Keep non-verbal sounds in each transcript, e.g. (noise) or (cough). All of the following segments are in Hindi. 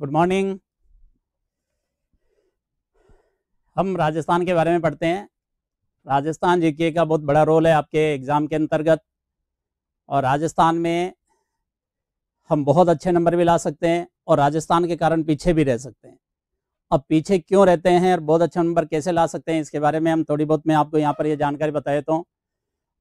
गुड मॉर्निंग हम राजस्थान के बारे में पढ़ते हैं राजस्थान जीके का बहुत बड़ा रोल है आपके एग्ज़ाम के अंतर्गत और राजस्थान में हम बहुत अच्छे नंबर भी ला सकते हैं और राजस्थान के कारण पीछे भी रह सकते हैं अब पीछे क्यों रहते हैं और बहुत अच्छे नंबर कैसे ला सकते हैं इसके बारे में हम थोड़ी बहुत मैं आपको यहाँ पर ये यह जानकारी बता देता हूँ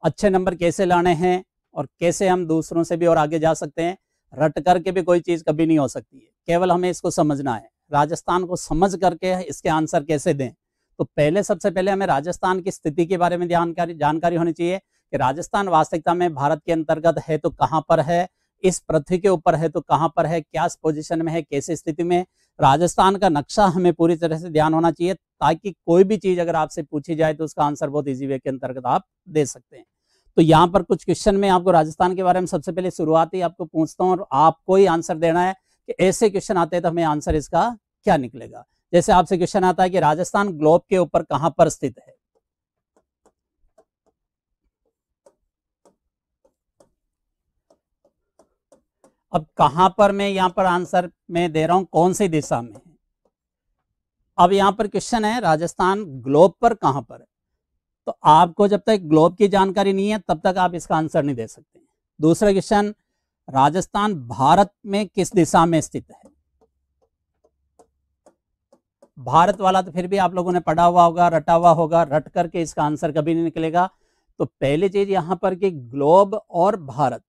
अच्छे नंबर कैसे लाने हैं और कैसे हम दूसरों से भी और आगे जा सकते हैं रट करके भी कोई चीज़ कभी नहीं हो सकती है केवल हमें इसको समझना है राजस्थान को समझ करके इसके आंसर कैसे दें तो पहले सबसे पहले हमें राजस्थान की स्थिति के बारे में जानकारी जानकारी होनी चाहिए कि राजस्थान वास्तविकता में भारत के अंतर्गत है तो कहाँ पर है इस पृथ्वी के ऊपर है तो कहाँ पर है क्या पोजिशन में है कैसे स्थिति में राजस्थान का नक्शा हमें पूरी तरह से ध्यान होना चाहिए ताकि कोई भी चीज़ अगर आपसे पूछी जाए तो उसका आंसर बहुत ईजी वे के अंतर्गत आप दे सकते हैं तो यहाँ पर कुछ क्वेश्चन में आपको राजस्थान के बारे में सबसे पहले शुरुआत ही आपको पूछता हूँ और आपको ही आंसर देना है कि ऐसे क्वेश्चन आते हैं तो हमें आंसर इसका क्या निकलेगा जैसे आपसे क्वेश्चन आता है कि राजस्थान ग्लोब के ऊपर कहां पर स्थित है अब कहां पर मैं यहां पर आंसर मैं दे रहा हूं कौन सी दिशा में अब यहां पर क्वेश्चन है राजस्थान ग्लोब पर कहां पर है तो आपको जब तक ग्लोब की जानकारी नहीं है तब तक आप इसका आंसर नहीं दे सकते दूसरा क्वेश्चन राजस्थान भारत में किस दिशा में स्थित है भारत वाला तो फिर भी आप लोगों ने पढ़ा हुआ होगा रटा हुआ होगा रट करके इसका आंसर कभी नहीं निकलेगा तो पहली चीज यहां पर कि ग्लोब और भारत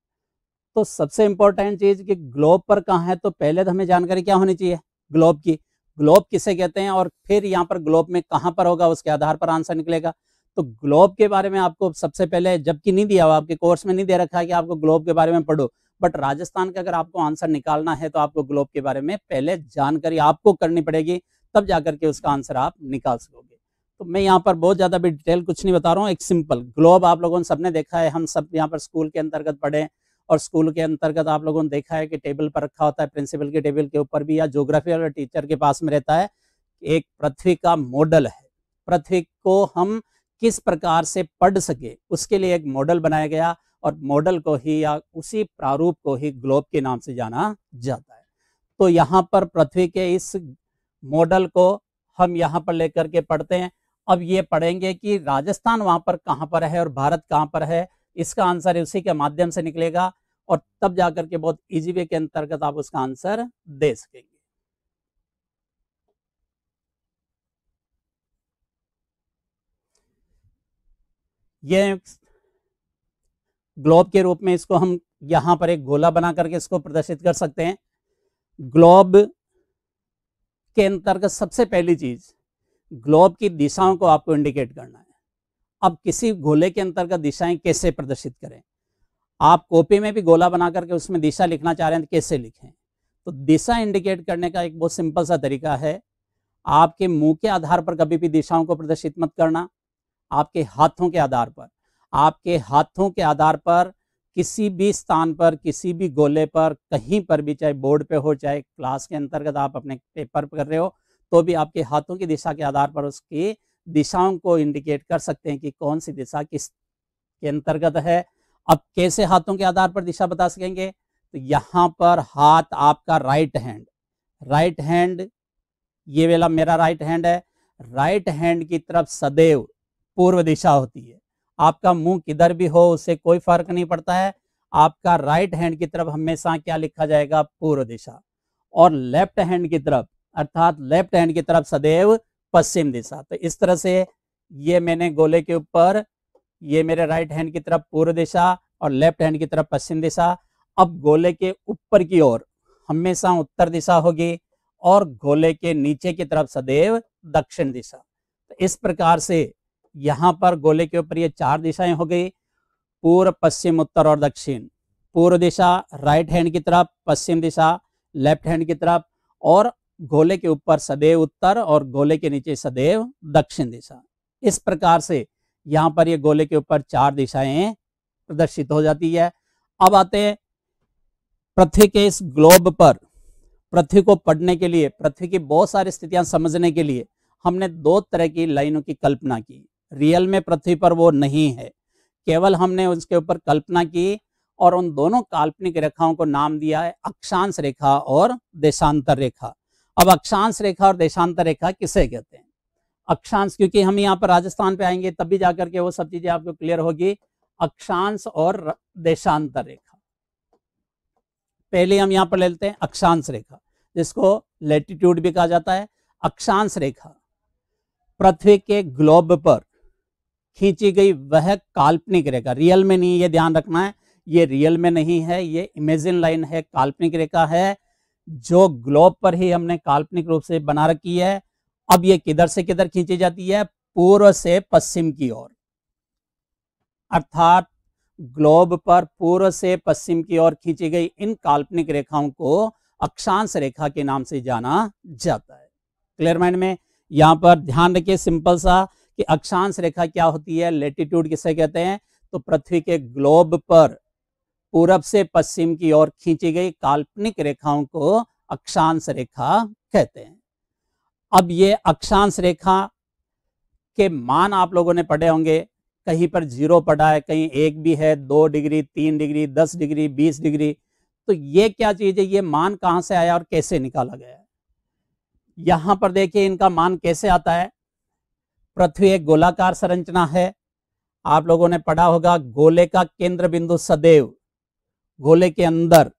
तो सबसे इंपॉर्टेंट चीज कि ग्लोब पर कहा है तो पहले तो हमें जानकारी क्या होनी चाहिए ग्लोब की ग्लोब किसे कहते हैं और फिर यहाँ पर ग्लोब में कहां पर होगा उसके आधार पर आंसर निकलेगा तो ग्लोब के बारे में आपको सबसे पहले जबकि नहीं दिया हुआ आपके कोर्स में नहीं दे रखा है कि आपको ग्लोब के बारे में पढ़ो बट राजस्थान का अगर आपको आंसर निकालना है तो आपको ग्लोब के बारे में पहले जानकारी आपको करनी पड़ेगी तब जाकर के उसका आंसर आप निकाल सकोगे तो मैं यहाँ पर बहुत ज़्यादा भी डिटेल कुछ नहीं बता रहा हूँ एक सिंपल ग्लोब आप लोगों ने सबने देखा है हम सब यहाँ पर स्कूल के अंतर्गत पढ़े और स्कूल के अंतर्गत आप लोगों ने देखा है कि टेबल पर रखा होता है प्रिंसिपल के टेबल के ऊपर भी या जोग्राफी वाले टीचर के पास में रहता है एक पृथ्वी का मॉडल है पृथ्वी को हम किस प्रकार से पढ़ सके उसके लिए एक मॉडल बनाया गया और मॉडल को ही या उसी प्रारूप को ही ग्लोब के नाम से जाना जाता है तो यहाँ पर पृथ्वी के इस मॉडल को हम यहाँ पर लेकर के पढ़ते हैं अब ये पढ़ेंगे कि राजस्थान वहां पर कहाँ पर है और भारत कहाँ पर है इसका आंसर उसी के माध्यम से निकलेगा और तब जाकर के बहुत इजी वे के अंतर्गत आप उसका आंसर दे सकेंगे ये ग्लोब के रूप में इसको हम यहां पर एक गोला बना करके इसको प्रदर्शित कर सकते हैं ग्लोब के अंतर्गत सबसे पहली चीज ग्लोब की दिशाओं को आपको इंडिकेट करना है अब किसी गोले के अंतर्गत दिशाएं कैसे प्रदर्शित करें आप कॉपी में भी गोला बना करके उसमें दिशा लिखना चाह रहे हैं तो कैसे लिखें तो दिशा इंडिकेट करने का एक बहुत सिंपल सा तरीका है आपके मुंह के आधार पर कभी भी दिशाओं को प्रदर्शित मत करना आपके हाथों के आधार पर आपके हाथों के आधार पर किसी भी स्थान पर किसी भी गोले पर कहीं पर भी चाहे बोर्ड पे हो चाहे क्लास के अंतर्गत आप अपने पेपर कर रहे हो तो भी आपके हाथों की दिशा के आधार पर उसकी दिशाओं को इंडिकेट कर सकते हैं कि कौन सी दिशा किस के अंतर्गत है अब कैसे हाथों के आधार पर दिशा बता सकेंगे तो यहाँ पर हाथ आपका राइट हैंड राइट हैंड ये वेला मेरा राइट हैंड है राइट हैंड की तरफ सदैव पूर्व दिशा होती है आपका मुंह किधर भी हो उससे कोई फर्क नहीं पड़ता है आपका राइट हैंड की तरफ हमेशा क्या लिखा जाएगा पूर्व दिशा और लेफ्ट हैंड की तरफ अर्थात लेफ्ट हैंड की तरफ सदैव पश्चिम दिशा तो इस तरह से ये मैंने गोले के ऊपर ये मेरे राइट हैंड की तरफ पूर्व दिशा और लेफ्ट हैंड की तरफ पश्चिम दिशा अब गोले के ऊपर की ओर हमेशा उत्तर दिशा होगी और गोले के नीचे की तरफ सदैव दक्षिण दिशा तो इस प्रकार से यहाँ पर गोले के ऊपर ये चार दिशाएं हो गई पूर्व पश्चिम उत्तर और दक्षिण पूर्व दिशा राइट हैंड की तरफ पश्चिम दिशा लेफ्ट हैंड की तरफ और गोले के ऊपर सदैव उत्तर और गोले के नीचे सदैव दक्षिण दिशा इस प्रकार से यहाँ पर ये यह गोले के ऊपर चार दिशाएं प्रदर्शित हो जाती है अब आते हैं पृथ्वी के इस ग्लोब पर पृथ्वी को पढ़ने के लिए पृथ्वी की बहुत सारी स्थितियां समझने के लिए हमने दो तरह की लाइनों की कल्पना की रियल में पृथ्वी पर वो नहीं है केवल हमने उसके ऊपर कल्पना की और उन दोनों काल्पनिक रेखाओं को नाम दिया है अक्षांश रेखा और देशांतर रेखा अब अक्षांश रेखा और देशांतर रेखा किसे कहते हैं अक्षांश क्योंकि हम यहाँ पर राजस्थान पे आएंगे तब भी जाकर के वो सब चीजें आपको क्लियर होगी अक्षांश और देशांतर रेखा पहले हम यहाँ पर ले लेते हैं अक्षांश रेखा जिसको लेटिट्यूड भी कहा जाता है अक्षांश रेखा पृथ्वी के ग्लोब पर खींची गई वह काल्पनिक रेखा रियल में नहीं ये ध्यान रखना है ये रियल में नहीं है ये इमेजिन लाइन है काल्पनिक रेखा है जो ग्लोब पर ही हमने काल्पनिक रूप से बना रखी है अब ये किधर से किधर खींची जाती है पूर्व से पश्चिम की ओर अर्थात ग्लोब पर पूर्व से पश्चिम की ओर खींची गई इन काल्पनिक रेखाओं को अक्षांश रेखा के नाम से जाना जाता है क्लियर माइंड में यहां पर ध्यान रखिए सिंपल सा कि अक्षांश रेखा क्या होती है लेटीट्यूड किसे कहते हैं तो पृथ्वी के ग्लोब पर पूरब से पश्चिम की ओर खींची गई काल्पनिक रेखाओं को अक्षांश रेखा कहते हैं अब ये अक्षांश रेखा के मान आप लोगों ने पढ़े होंगे कहीं पर जीरो पड़ा है कहीं एक भी है दो डिग्री तीन डिग्री दस डिग्री बीस डिग्री तो ये क्या चीज है ये मान कहां से आया और कैसे निकाला गया यहां पर देखिए इनका मान कैसे आता है पृथ्वी एक गोलाकार संरचना है आप लोगों ने पढ़ा होगा गोले का केंद्र बिंदु सदैव गोले के अंदर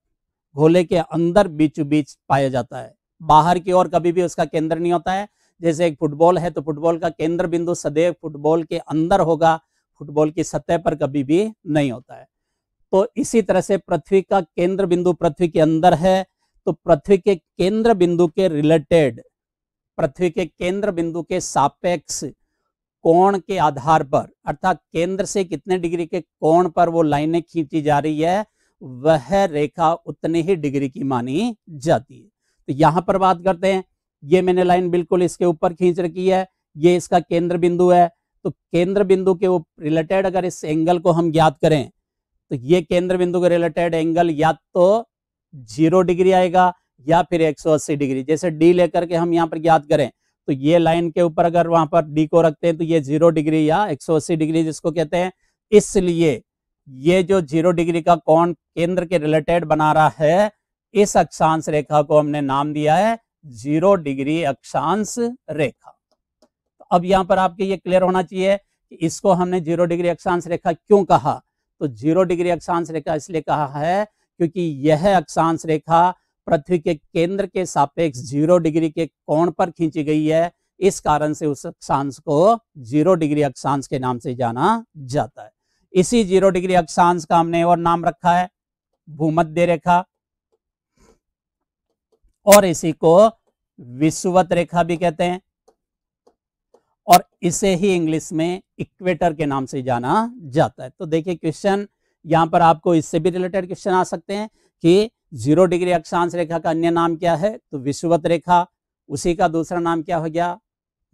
गोले के अंदर बीचों बीच पाया जाता है बाहर की ओर कभी भी उसका केंद्र नहीं होता है जैसे एक फुटबॉल है तो फुटबॉल का केंद्र बिंदु सदैव फुटबॉल के अंदर होगा फुटबॉल की सतह पर कभी भी नहीं होता है तो इसी तरह से पृथ्वी का केंद्र बिंदु पृथ्वी के अंदर है तो पृथ्वी के केंद्र बिंदु के रिलेटेड पृथ्वी के केंद्र बिंदु के सापेक्ष कोण के आधार पर अर्थात केंद्र से कितने डिग्री के कोण पर वो लाइनें खींची जा रही है वह रेखा उतनी ही डिग्री की मानी जाती है तो यहां पर बात करते हैं ये मैंने लाइन बिल्कुल इसके ऊपर खींच रखी है ये इसका केंद्र बिंदु है तो केंद्र बिंदु के रिलेटेड अगर इस एंगल को हम ज्ञात करें तो ये केंद्र बिंदु के रिलेटेड एंगल या तो जीरो डिग्री आएगा या फिर 180 डिग्री जैसे डी लेकर के हम यहां पर ज्ञात करें तो ये लाइन के ऊपर अगर वहां पर डी को रखते हैं तो ये जीरो डिग्री या एक डिग्री जिसको कहते हैं इसलिए ये जो जीरो डिग्री का कौन केंद्र के रिलेटेड बना रहा है इस अक्षांश रेखा को हमने नाम दिया है जीरो डिग्री अक्षांश रेखा तो अब यहां पर आपके ये क्लियर होना चाहिए कि इसको हमने जीरो डिग्री अक्षांश रेखा क्यों कहा तो जीरो डिग्री अक्षांश रेखा इसलिए कहा है क्योंकि यह अक्षांश रेखा पृथ्वी के केंद्र के सापेक्ष जीरो डिग्री के कोण पर खींची गई है इस कारण से उस अक्षांश को जीरो डिग्री अक्षांश के नाम से जाना जाता है इसी जीरो डिग्री अक्षांश का हमने और नाम रखा है भूमध्य रेखा और इसी को विश्ववत रेखा भी कहते हैं और इसे ही इंग्लिश में इक्वेटर के नाम से जाना जाता है तो देखिए क्वेश्चन यहां पर आपको इससे भी रिलेटेड क्वेश्चन आ सकते हैं कि जीरो डिग्री अक्षांश रेखा का अन्य नाम क्या है तो विश्ववत रेखा उसी का दूसरा नाम क्या हो गया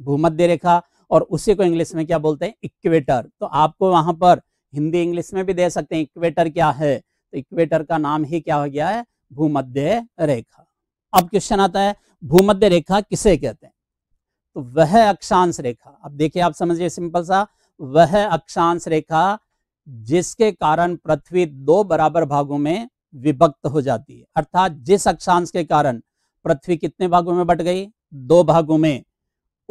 भूमध्य रेखा और उसी को इंग्लिश में क्या बोलते हैं इक्वेटर तो आपको वहां पर हिंदी इंग्लिश में भी दे सकते हैं इक्वेटर क्या है तो इक्वेटर का नाम ही क्या हो गया है भूमध्य रेखा अब क्वेश्चन आता है भूमध्य रेखा किसे कहते हैं तो वह अक्षांश रेखा अब देखिए आप समझिए सिंपल सा वह अक्षांश रेखा जिसके कारण पृथ्वी दो बराबर भागों में विभक्त हो जाती है अर्थात जिस अक्षांश के कारण पृथ्वी कितने भागों में बट गई दो भागों में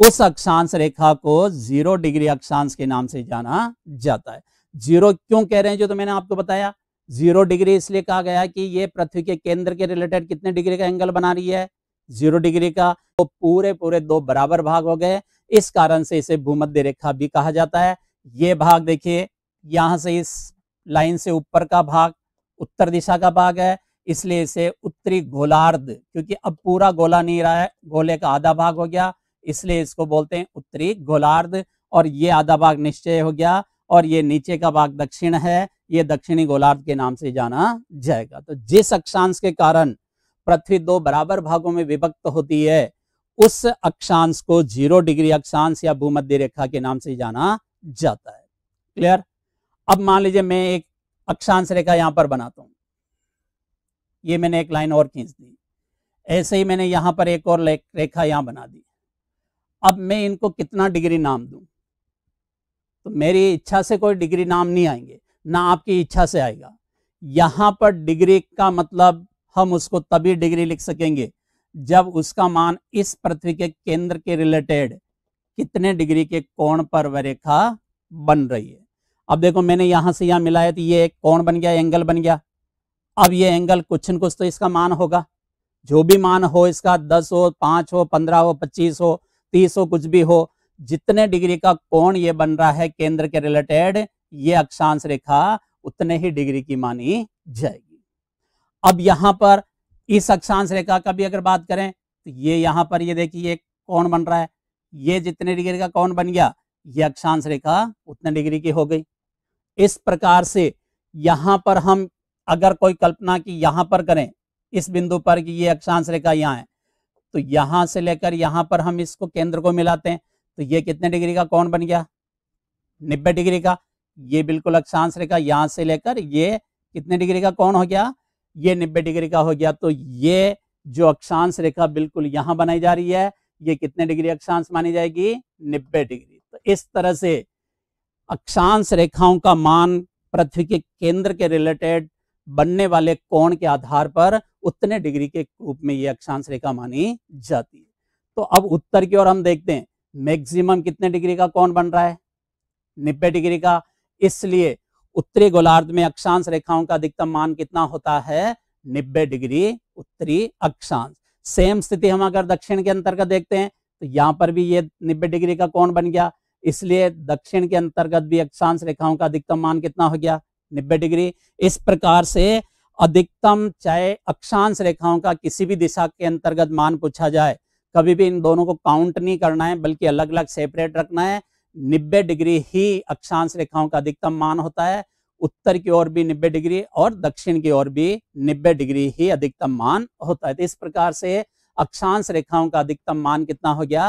उस अक्षांश रेखा को जीरो डिग्री अक्षांश के नाम से जाना जाता है जीरो क्यों कह रहे हैं जो तो मैंने आपको बताया जीरो डिग्री इसलिए कहा गया कि ये पृथ्वी के केंद्र के रिलेटेड कितने डिग्री का एंगल बना रही है जीरो डिग्री का तो पूरे पूरे दो बराबर भाग हो गए इस कारण से इसे भूमध्य रेखा भी कहा जाता है ये भाग देखिए यहां से इस लाइन से ऊपर का भाग उत्तर दिशा का भाग है इसलिए इसे उत्तरी गोलार्ध क्योंकि अब पूरा गोला नहीं रहा है गोले का आधा भाग हो गया इसलिए इसको बोलते हैं उत्तरी गोलार्ध और ये आधा भाग निश्चय हो गया और ये नीचे का भाग दक्षिण है ये दक्षिणी गोलार्ध के नाम से जाना जाएगा तो जिस अक्षांश के कारण पृथ्वी दो बराबर भागों में विभक्त होती है उस अक्षांश को जीरो डिग्री अक्षांश या भूमध्य रेखा के नाम से जाना जाता है क्लियर अब मान लीजिए मैं एक अक्षांश रेखा यहां पर बनाता हूं ये मैंने एक लाइन और खींच दी ऐसे ही मैंने यहां पर एक और रेखा यहां बना दी अब मैं इनको कितना डिग्री नाम दू तो मेरी इच्छा से कोई डिग्री नाम नहीं आएंगे ना आपकी इच्छा से आएगा यहां पर डिग्री का मतलब हम उसको तभी डिग्री लिख सकेंगे जब उसका मान इस पृथ्वी के केंद्र के रिलेटेड कितने डिग्री के कोण पर वह रेखा बन रही है अब देखो मैंने यहां से यहाँ मिलाया तो ये एक कौन बन गया एंगल बन गया अब ये एंगल कुछ न कुछ तो इसका मान होगा जो भी मान हो इसका दस हो पांच हो पंद्रह हो पच्चीस हो तीस हो कुछ भी हो जितने डिग्री का कोण ये बन रहा है केंद्र के रिलेटेड ये अक्षांश रेखा उतने ही डिग्री की मानी जाएगी अब यहां पर इस अक्षांश रेखा का भी अगर बात करें तो ये यहां पर ये देखिए कौन बन रहा है ये जितने डिग्री का कौन बन गया ये अक्षांश रेखा उतने डिग्री की हो गई इस प्रकार से यहां पर हम अगर कोई कल्पना की यहां पर करें इस बिंदु पर कि ये अक्षांश रेखा यहां है तो यहां से लेकर यहां पर हम इसको केंद्र को मिलाते हैं तो ये कितने डिग्री का कौन बन गया नब्बे डिग्री का ये बिल्कुल अक्षांश रेखा यहां से लेकर ये कितने डिग्री का कौन हो गया ये नब्बे डिग्री का हो गया तो ये जो अक्षांश रेखा बिल्कुल यहां बनाई जा रही है ये कितने डिग्री अक्षांश मानी जाएगी नब्बे डिग्री तो इस तरह से अक्षांश रेखाओं का मान पृथ्वी के केंद्र के रिलेटेड बनने वाले कोण के आधार पर उतने डिग्री के रूप में ये अक्षांश रेखा मानी जाती है तो अब उत्तर की ओर हम देखते हैं मैक्सिमम कितने डिग्री का कोण बन रहा है नब्बे डिग्री का इसलिए उत्तरी गोलार्ध में अक्षांश रेखाओं का अधिकतम मान कितना होता है नब्बे डिग्री उत्तरी अक्षांश सेम स्थिति हम अगर दक्षिण के अंतर्गत देखते हैं तो यहां पर भी ये नब्बे डिग्री का कोण बन गया इसलिए दक्षिण के अंतर्गत भी अक्षांश रेखाओं का अधिकतम मान कितना हो गया नब्बे डिग्री इस प्रकार से अधिकतम चाहे अक्षांश रेखाओं का किसी भी दिशा के अंतर्गत मान पूछा जाए कभी भी इन दोनों को काउंट नहीं करना है बल्कि अलग अलग सेपरेट रखना है नब्बे डिग्री ही अक्षांश रेखाओं का अधिकतम मान होता है उत्तर की ओर भी नब्बे डिग्री और दक्षिण की ओर भी नब्बे डिग्री ही अधिकतम मान होता है तो इस प्रकार से अक्षांश रेखाओं का अधिकतम मान कितना हो गया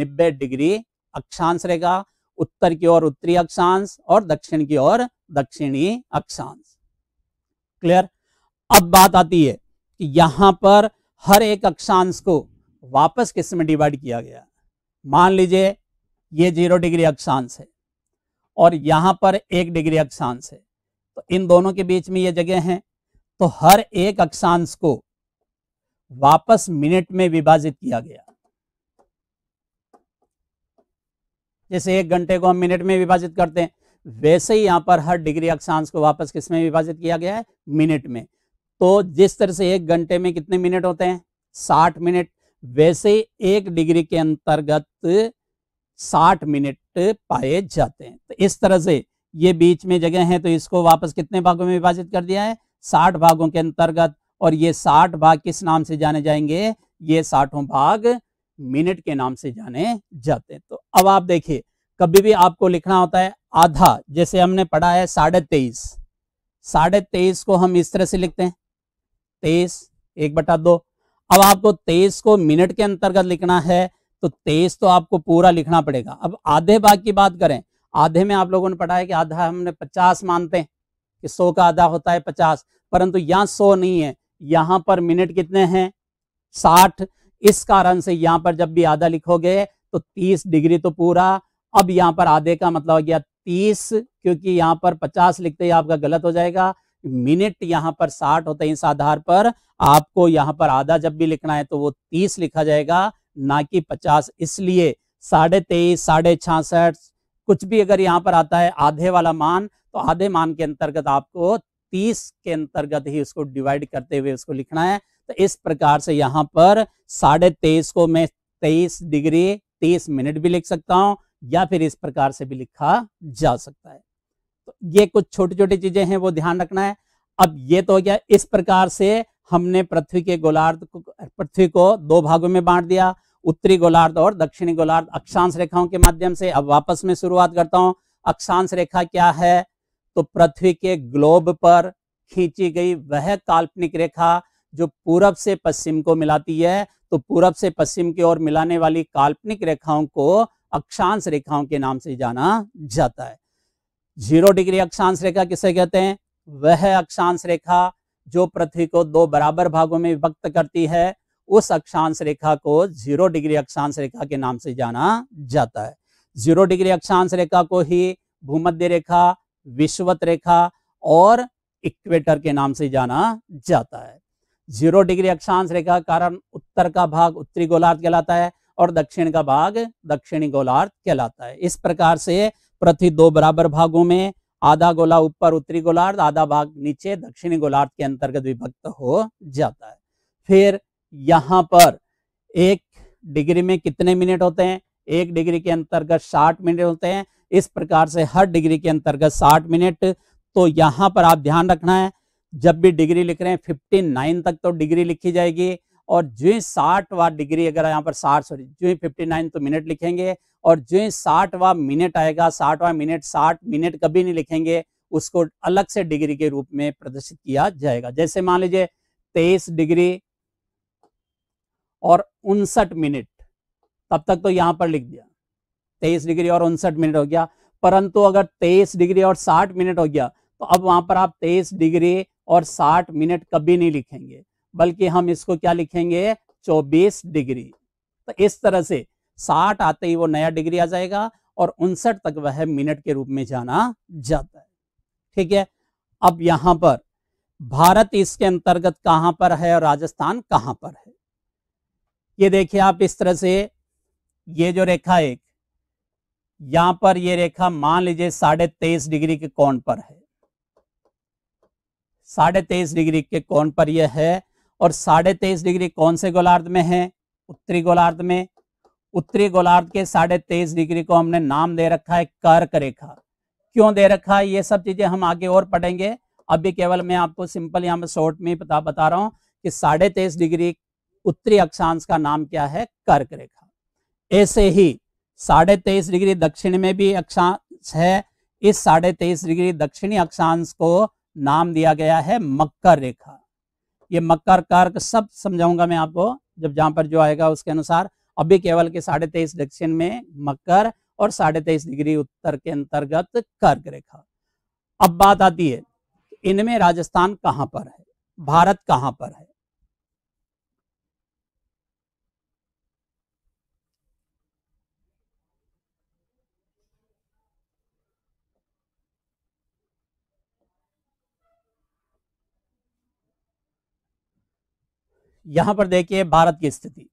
नब्बे डिग्री अक्षांश रहेगा उत्तर की ओर उत्तरी अक्षांश और दक्षिण की ओर दक्षिणी अक्षांश क्लियर अब बात आती है कि यहां पर हर एक अक्षांश को वापस किस में डिवाइड किया गया मान लीजिए ये जीरो डिग्री अक्षांश है और यहां पर एक डिग्री अक्षांश है तो इन दोनों के बीच में ये जगह है तो हर एक अक्षांश को वापस मिनट में विभाजित किया गया जैसे एक घंटे को हम मिनट में विभाजित करते हैं वैसे ही यहाँ पर हर डिग्री अक्षांश को वापस किस में विभाजित किया गया है मिनट में तो जिस तरह से एक घंटे में कितने मिनट होते हैं साठ मिनट वैसे ही एक डिग्री के अंतर्गत साठ मिनट पाए जाते हैं तो इस तरह से ये बीच में जगह है तो इसको वापस कितने भागों में विभाजित कर दिया है साठ भागों के अंतर्गत और ये साठ भाग किस नाम से जाने जाएंगे ये साठों भाग मिनट के नाम से जाने जाते हैं तो अब आप देखिए कभी भी आपको लिखना होता है आधा जैसे हमने पढ़ा है साढ़े तेईस साढ़े तेईस को हम इस तरह से लिखते हैं तेईस एक बटा दो अब आपको तेईस को मिनट के अंतर्गत लिखना है तो तेईस तो आपको पूरा लिखना पड़ेगा अब आधे भाग की बात करें आधे में आप लोगों ने पढ़ा है कि आधा हमने पचास मानते हैं कि सौ का आधा होता है पचास परंतु यहाँ सौ नहीं है यहाँ पर मिनट कितने हैं साठ इस कारण से यहाँ पर जब भी आधा लिखोगे तो तीस डिग्री तो पूरा अब यहाँ पर आधे का मतलब हो गया तीस क्योंकि यहाँ पर पचास लिखते ही आपका गलत हो जाएगा मिनट यहाँ पर साठ होते हैं इस आधार पर आपको यहाँ पर आधा जब भी लिखना है तो वो तीस लिखा जाएगा ना कि पचास इसलिए साढ़े तेईस साढ़े छियासठ कुछ भी अगर यहाँ पर आता है आधे वाला मान तो आधे मान के अंतर्गत आपको तीस के अंतर्गत ही उसको डिवाइड करते हुए उसको लिखना है तो इस प्रकार से यहाँ पर साढ़े तेईस को मैं तेईस डिग्री तीस मिनट भी लिख सकता हूँ या फिर इस प्रकार से भी लिखा जा सकता है तो ये कुछ छोटी छोटी चीजें हैं वो ध्यान रखना है अब ये तो हो गया इस प्रकार से हमने पृथ्वी के गोलार्ध को पृथ्वी को दो भागों में बांट दिया उत्तरी गोलार्ध और दक्षिणी गोलार्ध अक्षांश रेखाओं के माध्यम से अब वापस में शुरुआत करता हूँ अक्षांश रेखा क्या है तो पृथ्वी के ग्लोब पर खींची गई वह काल्पनिक रेखा जो पूरब से पश्चिम को मिलाती है तो पूरब से पश्चिम की ओर मिलाने वाली काल्पनिक रेखाओं को अक्षांश रेखाओं के नाम से जाना जाता है जीरो डिग्री अक्षांश रेखा किसे कहते हैं वह अक्षांश रेखा जो पृथ्वी को दो बराबर भागों में विभक्त करती है उस अक्षांश रेखा को जीरो डिग्री अक्षांश रेखा के नाम से जाना जाता है जीरो डिग्री अक्षांश रेखा को ही भूमध्य रेखा विश्वत रेखा और इक्वेटर के नाम से जाना जाता है जीरो डिग्री अक्षांश रेखा कारण उत्तर का भाग उत्तरी गोलार्ध कहलाता है और दक्षिण का भाग दक्षिणी गोलार्ध कहलाता है इस प्रकार से प्रति दो बराबर भागों में आधा गोला ऊपर उत्तरी गोलार्ध आधा भाग नीचे दक्षिणी गोलार्ध के अंतर्गत विभक्त हो जाता है फिर यहाँ पर एक डिग्री में कितने मिनट होते हैं एक डिग्री के अंतर्गत साठ मिनट होते हैं इस प्रकार से हर डिग्री के अंतर्गत साठ मिनट तो यहाँ पर आप ध्यान रखना है जब भी डिग्री लिख रहे हैं फिफ्टी नाइन तक तो डिग्री लिखी जाएगी और जो ही व डिग्री अगर यहाँ पर साठ सॉरी जो ही नाइन तो मिनट लिखेंगे और जो ही व मिनट आएगा साठ व मिनट साठ मिनट कभी नहीं लिखेंगे उसको अलग से डिग्री के रूप में प्रदर्शित किया जाएगा जैसे मान लीजिए तेईस डिग्री और उनसठ मिनट तब तक तो यहां पर लिख दिया तेईस डिग्री और उनसठ मिनट हो गया परंतु अगर तेईस डिग्री और साठ मिनट हो गया तो अब वहां पर आप तेईस डिग्री और साठ मिनट कभी नहीं लिखेंगे बल्कि हम इसको क्या लिखेंगे चौबीस डिग्री तो इस तरह से साठ आते ही वो नया डिग्री आ जाएगा और उनसठ तक वह मिनट के रूप में जाना जाता है ठीक है अब यहां पर भारत इसके अंतर्गत कहां पर है और राजस्थान कहां पर है ये देखिए आप इस तरह से ये जो रेखा एक यहां पर ये रेखा मान लीजिए साढ़े तेईस डिग्री के कोण पर है साढ़े तेईस डिग्री के कोण पर यह है और साढ़े तेईस डिग्री कौन से गोलार्ध में है उत्तरी गोलार्ध में उत्तरी गोलार्ध के साढ़े तेईस डिग्री को हमने नाम दे रखा है कर्क रेखा क्यों दे रखा है ये सब चीजें हम आगे और पढ़ेंगे अभी केवल मैं आपको सिंपल यहां पर शॉर्ट में बता बता रहा हूं कि साढ़े तेईस डिग्री उत्तरी अक्षांश का नाम क्या है कर्क रेखा ऐसे ही साढ़े तेईस डिग्री दक्षिण में भी अक्षांश है इस साढ़े तेईस डिग्री दक्षिणी अक्षांश को नाम दिया गया है मकर रेखा ये मक्कर कर्क सब समझाऊंगा मैं आपको जब जहां पर जो आएगा उसके अनुसार अभी केवल के साढ़े तेईस दक्षिण में मकर और साढ़े तेईस डिग्री उत्तर के अंतर्गत कर्क रेखा अब बात आती है इनमें राजस्थान कहाँ पर है भारत कहाँ पर है यहां पर देखिए भारत की स्थिति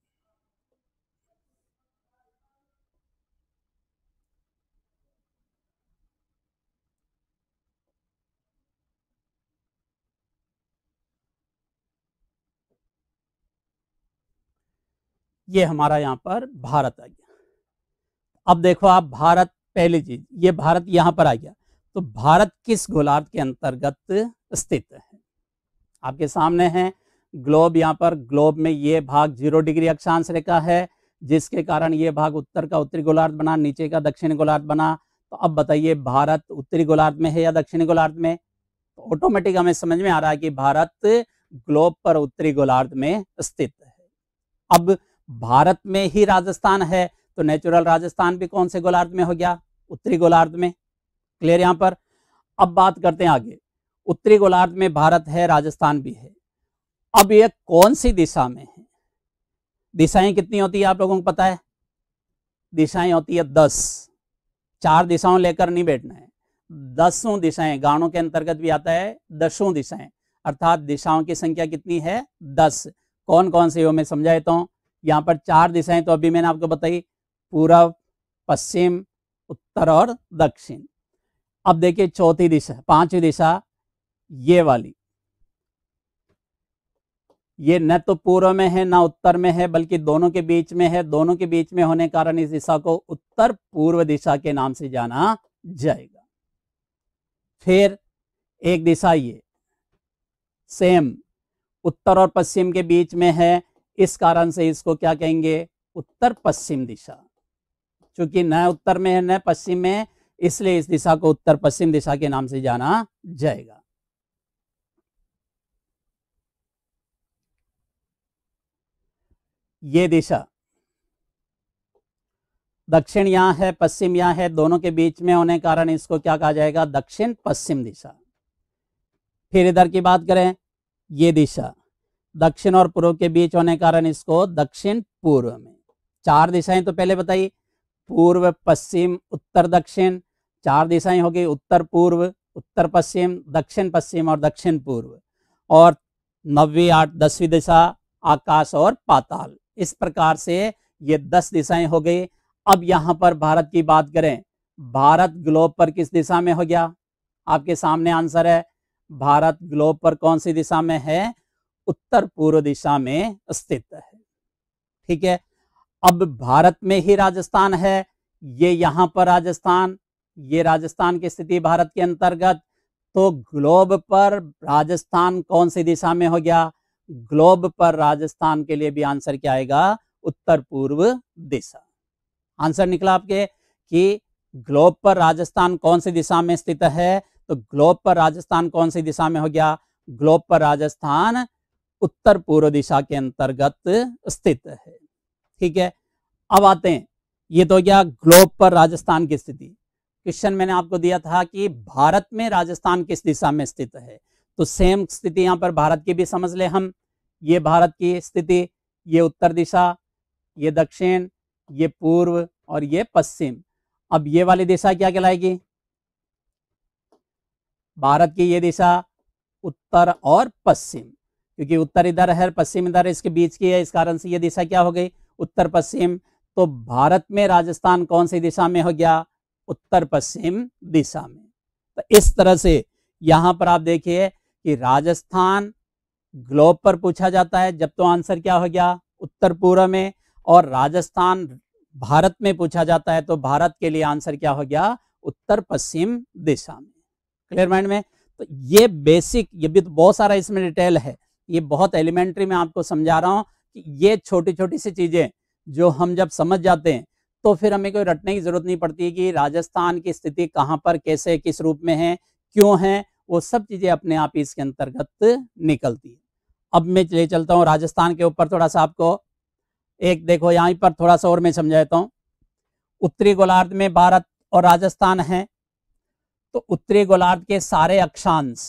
ये हमारा यहां पर भारत आ गया अब देखो आप भारत पहली चीज ये भारत यहां पर आ गया तो भारत किस गोलार्ध के अंतर्गत स्थित है आपके सामने है ग्लोब यहाँ पर ग्लोब में ये भाग जीरो डिग्री अक्षांश रेखा है जिसके कारण ये भाग उत्तर का उत्तरी गोलार्ध बना नीचे का दक्षिण गोलार्ध बना तो अब बताइए भारत उत्तरी गोलार्ध में है या दक्षिण गोलार्ध में तो ऑटोमेटिक हमें समझ में आ रहा है कि भारत ग्लोब पर उत्तरी गोलार्ध में स्थित है अब भारत में ही राजस्थान है तो नेचुरल राजस्थान भी कौन से गोलार्ध में हो गया उत्तरी गोलार्ध में क्लियर यहाँ पर अब बात करते हैं आगे उत्तरी गोलार्ध में भारत है राजस्थान भी है अब ये कौन सी दिशा में है दिशाएं कितनी होती है आप लोगों को पता है दिशाएं होती है दस चार दिशाओं लेकर नहीं बैठना है दसों दिशाएं गाणों के अंतर्गत भी आता है दसों दिशाएं अर्थात दिशाओं की संख्या कितनी है दस कौन कौन से हो मैं समझा देता हूं यहां पर चार दिशाएं तो अभी मैंने आपको बताई पूर्व पश्चिम उत्तर और दक्षिण अब देखिए चौथी दिशा पांचवी दिशा ये वाली ये न तो पूर्व में है ना उत्तर में है बल्कि दोनों के बीच में है दोनों के बीच में होने कारण इस दिशा को उत्तर पूर्व दिशा के नाम से जाना जाएगा फिर एक दिशा ये सेम उत्तर और पश्चिम के बीच में है इस कारण से इसको क्या कहेंगे उत्तर पश्चिम दिशा क्योंकि न उत्तर में है न पश्चिम में इसलिए इस दिशा को उत्तर पश्चिम दिशा के नाम से जाना जाएगा ये दिशा दक्षिण यहां है पश्चिम यहां है दोनों के बीच में होने कारण इसको क्या कहा जाएगा दक्षिण पश्चिम दिशा फिर इधर की बात करें ये दिशा दक्षिण और पूर्व के बीच होने कारण इसको दक्षिण पूर्व में चार दिशाएं तो पहले बताइए पूर्व पश्चिम उत्तर दक्षिण चार दिशाएं होगी उत्तर पूर्व उत्तर पश्चिम दक्षिण पश्चिम और दक्षिण पूर्व और नवी आठ दसवीं दिशा आकाश और पाताल इस प्रकार से ये दस दिशाएं हो गई अब यहां पर भारत की बात करें भारत ग्लोब पर किस दिशा में हो गया आपके सामने आंसर है भारत ग्लोब पर कौन सी दिशा में है उत्तर पूर्व दिशा में स्थित है ठीक है अब भारत में ही राजस्थान है ये यहां पर राजस्थान ये राजस्थान की स्थिति भारत के अंतर्गत तो ग्लोब पर राजस्थान कौन सी दिशा में हो गया ग्लोब पर राजस्थान के लिए भी आंसर क्या आएगा उत्तर पूर्व दिशा आंसर निकला आपके कि ग्लोब पर राजस्थान कौन सी दिशा में स्थित है तो ग्लोब पर राजस्थान कौन सी दिशा में हो गया ग्लोब पर राजस्थान उत्तर पूर्व दिशा के अंतर्गत स्थित है ठीक है अब आते हैं ये तो क्या ग्लोब पर राजस्थान की स्थिति क्वेश्चन मैंने आपको दिया था कि भारत में राजस्थान किस दिशा में स्थित है तो सेम स्थिति यहाँ पर भारत की भी समझ ले हम ये भारत की स्थिति ये उत्तर दिशा ये दक्षिण ये पूर्व और ये पश्चिम अब ये वाली दिशा क्या कहलाएगी भारत की ये दिशा उत्तर और पश्चिम क्योंकि उत्तर इधर है पश्चिम इधर इसके बीच की है इस कारण से ये दिशा क्या हो गई उत्तर पश्चिम तो भारत में राजस्थान कौन सी दिशा में हो गया उत्तर पश्चिम दिशा में तो इस तरह से यहां पर आप देखिए कि राजस्थान ग्लोब पर पूछा जाता है जब तो आंसर क्या हो गया उत्तर पूर्व में और राजस्थान भारत में पूछा जाता है तो भारत के लिए आंसर क्या हो गया उत्तर पश्चिम दिशा में क्लियर माइंड में तो ये बेसिक ये भी तो बहुत सारा इसमें डिटेल है ये बहुत एलिमेंट्री में आपको समझा रहा हूँ कि ये छोटी छोटी सी चीजें जो हम जब समझ जाते हैं तो फिर हमें कोई रटने की जरूरत नहीं पड़ती कि राजस्थान की स्थिति कहाँ पर कैसे किस रूप में है क्यों है वो सब चीज़ें अपने आप ही इसके अंतर्गत निकलती है अब मैं ले चलता हूँ राजस्थान के ऊपर थोड़ा सा आपको एक देखो यहाँ पर थोड़ा सा और मैं समझाता हूँ उत्तरी गोलार्ध में भारत और राजस्थान है तो उत्तरी गोलार्ध के सारे अक्षांश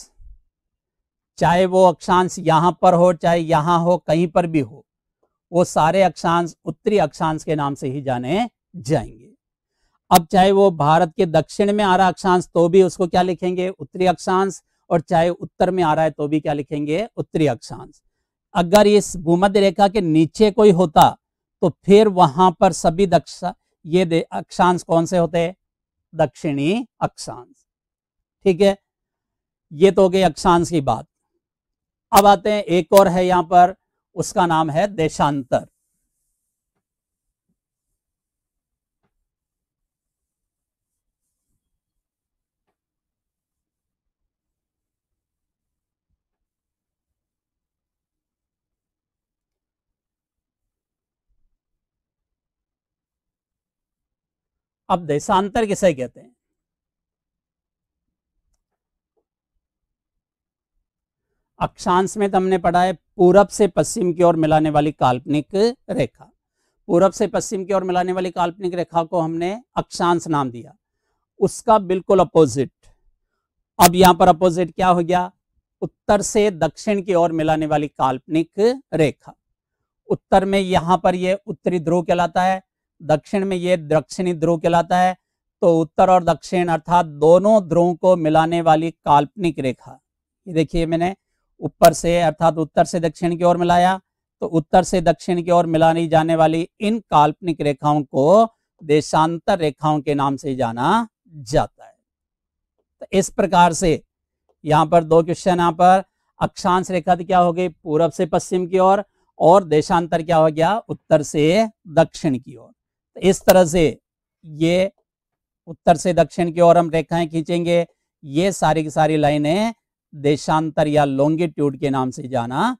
चाहे वो अक्षांश यहाँ पर हो चाहे यहाँ हो कहीं पर भी हो वो सारे अक्षांश उत्तरी अक्षांश के नाम से ही जाने जाएंगे अब चाहे वो भारत के दक्षिण में आ रहा अक्षांश तो भी उसको क्या लिखेंगे उत्तरी अक्षांश और चाहे उत्तर में आ रहा है तो भी क्या लिखेंगे उत्तरी अक्षांश अगर इस भूमध्य रेखा के नीचे कोई होता तो फिर वहां पर सभी दक्ष ये अक्षांश कौन से होते दक्षिणी अक्षांश ठीक है ये तो हो गई अक्षांश की बात अब आते हैं एक और है यहां पर उसका नाम है देशांतर अब देशांतर किसे कहते हैं अक्षांश में तो हमने पढ़ा है पूरब से पश्चिम की ओर मिलाने वाली काल्पनिक रेखा पूरब से पश्चिम की ओर मिलाने वाली काल्पनिक रेखा को हमने अक्षांश नाम दिया उसका बिल्कुल अपोजिट अब यहां पर अपोजिट क्या हो गया उत्तर से दक्षिण की ओर मिलाने वाली काल्पनिक रेखा उत्तर में यहां पर यह उत्तरी ध्रुव कहलाता है दक्षिण में ये दक्षिणी ध्रुव कहलाता है तो उत्तर और दक्षिण अर्थात दोनों ध्रुव को मिलाने वाली काल्पनिक रेखा ये देखिए मैंने ऊपर से अर्थात उत्तर से दक्षिण की ओर मिलाया तो उत्तर से दक्षिण की ओर मिलानी जाने वाली इन काल्पनिक रेखाओं को देशांतर रेखाओं के नाम से जाना जाता है तो इस प्रकार से यहाँ पर दो क्वेश्चन यहाँ पर अक्षांश रेखा तो क्या हो गई पूरब से पश्चिम की ओर और, और देशांतर क्या हो गया उत्तर से दक्षिण की ओर इस तरह से ये उत्तर से दक्षिण की ओर हम रेखाएं खींचेंगे ये सारी की सारी लाइनें देशांतर या लोंगिट्यूड के नाम से जाना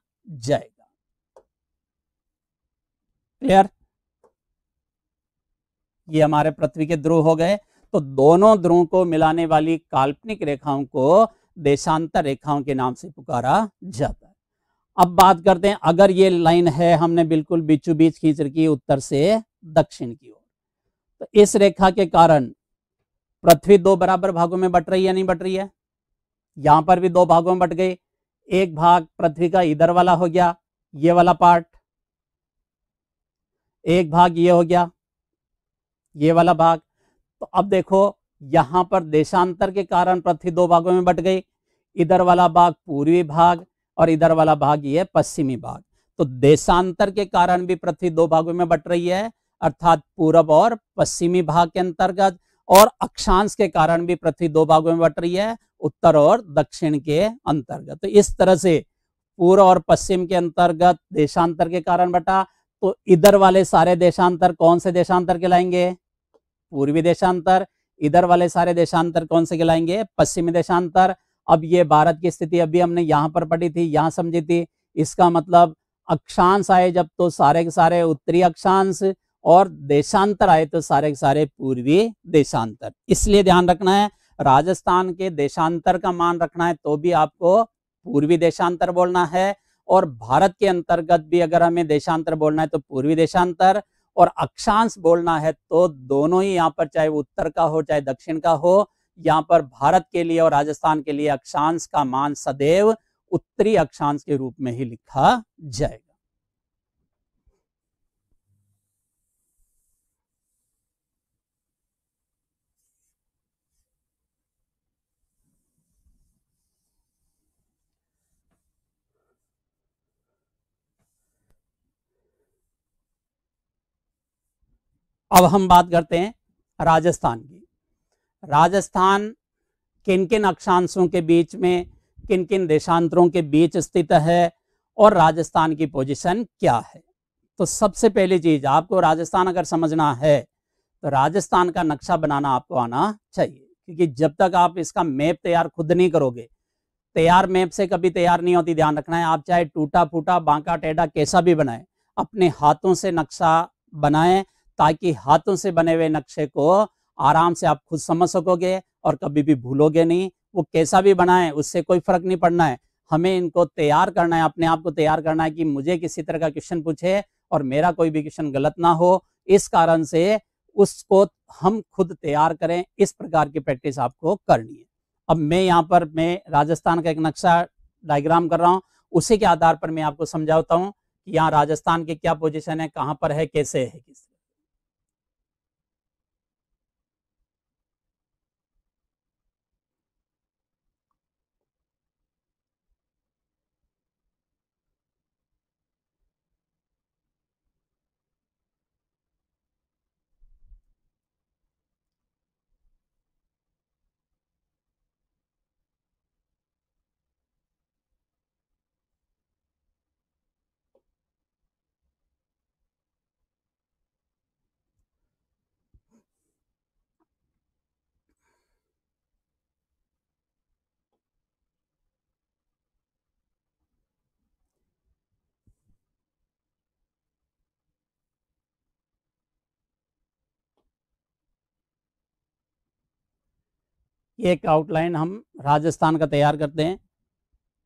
जाएगा क्लियर ये हमारे पृथ्वी के ध्रुव हो गए तो दोनों ध्रुव को मिलाने वाली काल्पनिक रेखाओं को देशांतर रेखाओं के नाम से पुकारा जाता है अब बात करते हैं अगर ये लाइन है हमने बिल्कुल बीचों बीच खींच रखी उत्तर से दक्षिण की ओर तो इस रेखा के कारण पृथ्वी दो बराबर भागों में बट रही है नहीं बट रही है यहां पर भी दो भागों में बट गई एक भाग पृथ्वी का इधर वाला हो गया ये वाला पार्ट एक भाग ये हो गया ये वाला भाग तो अब देखो यहां पर देशांतर के कारण पृथ्वी दो भागों में बट गई इधर वाला भाग पूर्वी भाग और इधर वाला भाग ये पश्चिमी भाग तो देशांतर के कारण भी पृथ्वी दो भागों में बट रही है अर्थात पूरब और पश्चिमी भाग के अंतर्गत और अक्षांश के कारण भी पृथ्वी दो भागों में बट रही है उत्तर और दक्षिण के अंतर्गत तो इस तरह से पूर्व और पश्चिम के अंतर्गत देशांतर के कारण बटा तो इधर वाले सारे देशांतर कौन से देशांतर लाएंगे पूर्वी देशांतर इधर वाले सारे देशांतर कौन से गिलाएंगे पश्चिमी देशांतर अब ये भारत की स्थिति अभी हमने यहाँ पर पढ़ी थी यहाँ समझी थी इसका मतलब अक्षांश आए जब तो सारे के सारे उत्तरी अक्षांश और देशांतर आए तो सारे सारे पूर्वी देशांतर इसलिए ध्यान रखना है राजस्थान के देशांतर का मान रखना है तो भी आपको पूर्वी देशांतर बोलना है और भारत के अंतर्गत भी अगर हमें देशांतर बोलना है तो पूर्वी देशांतर और अक्षांश बोलना है तो दोनों ही यहाँ पर चाहे उत्तर का हो चाहे दक्षिण का हो यहाँ पर भारत के लिए और राजस्थान के लिए अक्षांश का मान सदैव उत्तरी अक्षांश के रूप में ही लिखा जाएगा अब हम बात करते हैं राजस्थान की राजस्थान किन किन अक्षांशों के बीच में किन किन देशांतरों के बीच स्थित है और राजस्थान की पोजीशन क्या है तो सबसे पहली चीज आपको राजस्थान अगर समझना है तो राजस्थान का नक्शा बनाना आपको आना चाहिए क्योंकि जब तक आप इसका मैप तैयार खुद नहीं करोगे तैयार मैप से कभी तैयार नहीं होती ध्यान रखना है आप चाहे टूटा फूटा बांका टेढ़ा कैसा भी बनाए अपने हाथों से नक्शा बनाएं ताकि हाथों से बने हुए नक्शे को आराम से आप खुद समझ सकोगे और कभी भी भूलोगे नहीं वो कैसा भी बनाए उससे कोई फर्क नहीं पड़ना है हमें इनको तैयार करना है अपने आप को तैयार करना है कि मुझे किसी तरह का क्वेश्चन पूछे और मेरा कोई भी क्वेश्चन गलत ना हो इस कारण से उसको हम खुद तैयार करें इस प्रकार की प्रैक्टिस आपको करनी है अब मैं यहाँ पर मैं राजस्थान का एक नक्शा डायग्राम कर रहा हूँ उसी के आधार पर मैं आपको समझाता हूँ कि यहाँ राजस्थान की क्या पोजिशन है कहाँ पर है कैसे है किस एक आउटलाइन हम राजस्थान का तैयार करते हैं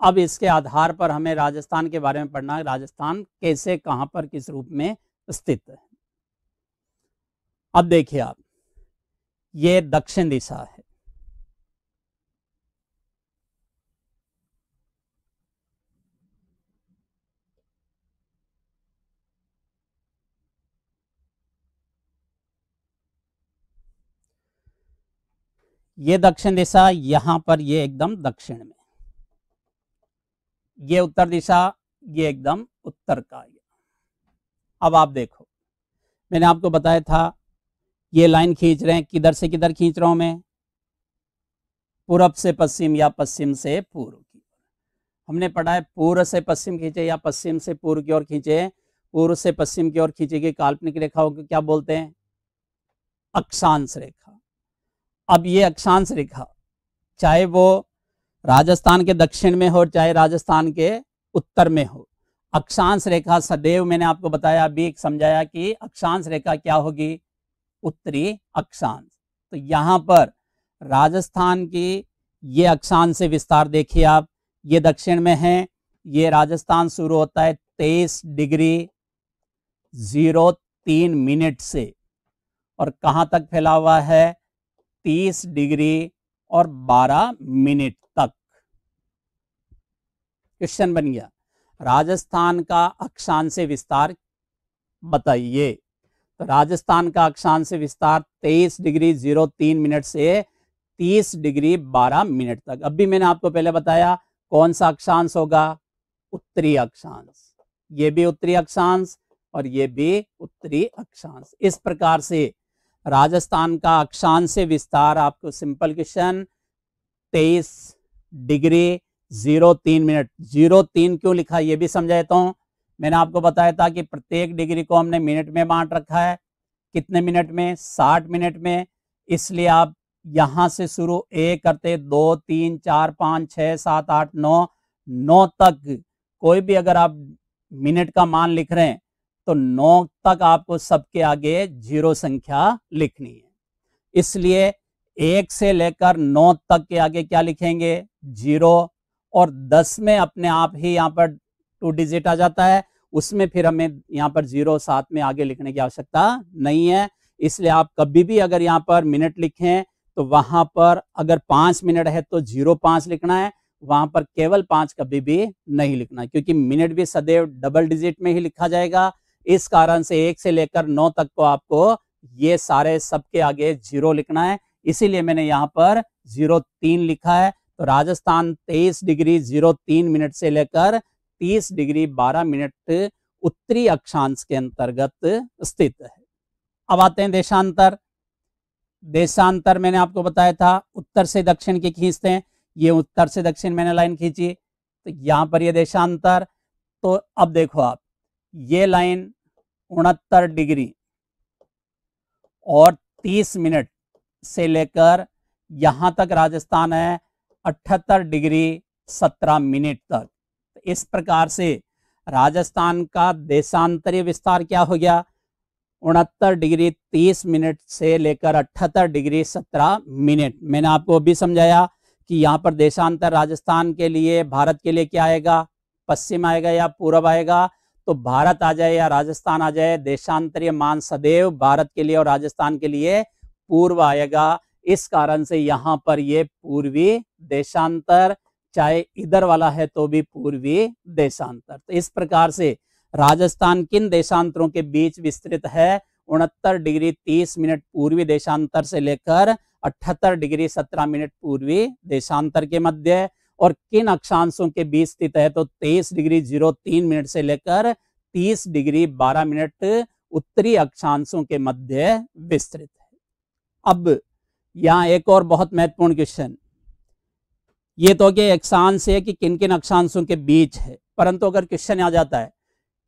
अब इसके आधार पर हमें राजस्थान के बारे में पढ़ना है राजस्थान कैसे कहां पर किस रूप में स्थित है अब देखिए आप ये दक्षिण दिशा है ये दक्षिण दिशा यहां पर ये एकदम दक्षिण में ये उत्तर दिशा ये एकदम उत्तर का अब आप देखो मैंने आपको बताया था ये लाइन खींच रहे हैं किधर से किधर खींच रहा हूं मैं पूरब से पश्चिम या पश्चिम से पूर्व की ओर हमने पढ़ा है पूर्व से पश्चिम खींचे या पश्चिम से पूर्व की ओर खींचे पूर्व से पश्चिम की ओर खींचे गई काल्पनिक रेखाओं को क्या बोलते हैं अक्षांश रेखा अब ये अक्षांश रेखा चाहे वो राजस्थान के दक्षिण में हो चाहे राजस्थान के उत्तर में हो अक्षांश रेखा सदैव मैंने आपको बताया अभी समझाया कि अक्षांश रेखा क्या होगी उत्तरी अक्षांश तो यहाँ पर राजस्थान की ये अक्षांश से विस्तार देखिए आप ये दक्षिण में है ये राजस्थान शुरू होता है तेईस डिग्री जीरो तीन मिनट से और कहाँ तक फैला हुआ है तीस डिग्री और बारह मिनट तक क्वेश्चन बन गया राजस्थान का अक्षांश विस्तार बताइए तो राजस्थान का अक्षांश विस्तार तेईस डिग्री जीरो तीन मिनट से तीस डिग्री बारह मिनट तक अब भी मैंने आपको पहले बताया कौन सा अक्षांश होगा उत्तरी अक्षांश ये भी उत्तरी अक्षांश और ये भी उत्तरी अक्षांश इस प्रकार से राजस्थान का अक्षांश से विस्तार आपको सिंपल क्वेश्चन तेईस डिग्री जीरो तीन मिनट जीरो तीन क्यों लिखा ये भी समझाता हूँ मैंने आपको बताया था कि प्रत्येक डिग्री को हमने मिनट में बांट रखा है कितने मिनट में साठ मिनट में इसलिए आप यहाँ से शुरू एक करते दो तीन चार पाँच छः सात आठ नौ नौ तक कोई भी अगर आप मिनट का मान लिख रहे हैं तो नौ तक आपको सबके आगे जीरो संख्या लिखनी है इसलिए एक से लेकर नौ तक के आगे क्या लिखेंगे जीरो और दस में अपने आप ही यहाँ पर टू डिजिट आ जाता है उसमें फिर हमें यहाँ पर जीरो साथ में आगे लिखने की आवश्यकता नहीं है इसलिए आप कभी भी अगर यहाँ पर मिनट लिखें तो वहां पर अगर पांच मिनट है तो जीरो पांच लिखना है वहां पर केवल पांच कभी भी नहीं लिखना क्योंकि मिनट भी सदैव डबल डिजिट में ही लिखा जाएगा इस कारण से एक से लेकर नौ तक को तो आपको ये सारे सबके आगे जीरो लिखना है इसीलिए मैंने यहाँ पर जीरो तीन लिखा है तो राजस्थान तेईस डिग्री जीरो तीन मिनट से लेकर तीस डिग्री बारह मिनट उत्तरी अक्षांश के अंतर्गत स्थित है अब आते हैं देशांतर देशांतर मैंने आपको बताया था उत्तर से दक्षिण की खींचते हैं ये उत्तर से दक्षिण मैंने लाइन खींची तो यहां पर ये देशांतर तो अब देखो आप ये लाइन उनहत्तर डिग्री और 30 मिनट से लेकर यहां तक राजस्थान है अठहत्तर डिग्री 17 मिनट तक इस प्रकार से राजस्थान का देशांतरीय विस्तार क्या हो गया उनहत्तर डिग्री 30 मिनट से लेकर अठहत्तर डिग्री 17 मिनट मैंने आपको भी समझाया कि यहाँ पर देशांतर राजस्थान के लिए भारत के लिए क्या आएगा पश्चिम आएगा या पूर्व आएगा तो भारत आ जाए या राजस्थान आ जाए देशांतरीय मान सदैव भारत के लिए और राजस्थान के लिए पूर्व आएगा इस कारण से यहाँ पर ये पूर्वी देशांतर चाहे इधर वाला है तो भी पूर्वी देशांतर तो इस प्रकार से राजस्थान किन देशांतरों के बीच विस्तृत है उनहत्तर डिग्री तीस मिनट पूर्वी देशांतर से लेकर अठहत्तर डिग्री सत्रह मिनट पूर्वी देशांतर के मध्य और किन अक्षांशों के बीच स्थित है तो तेईस डिग्री जीरो तीन मिनट से लेकर तीस डिग्री बारह मिनट उत्तरी अक्षांशों के मध्य विस्तृत है अब यहाँ एक और बहुत महत्वपूर्ण क्वेश्चन ये तो कि अक्षांश है कि किन किन अक्षांशों के बीच है परंतु अगर क्वेश्चन आ जाता है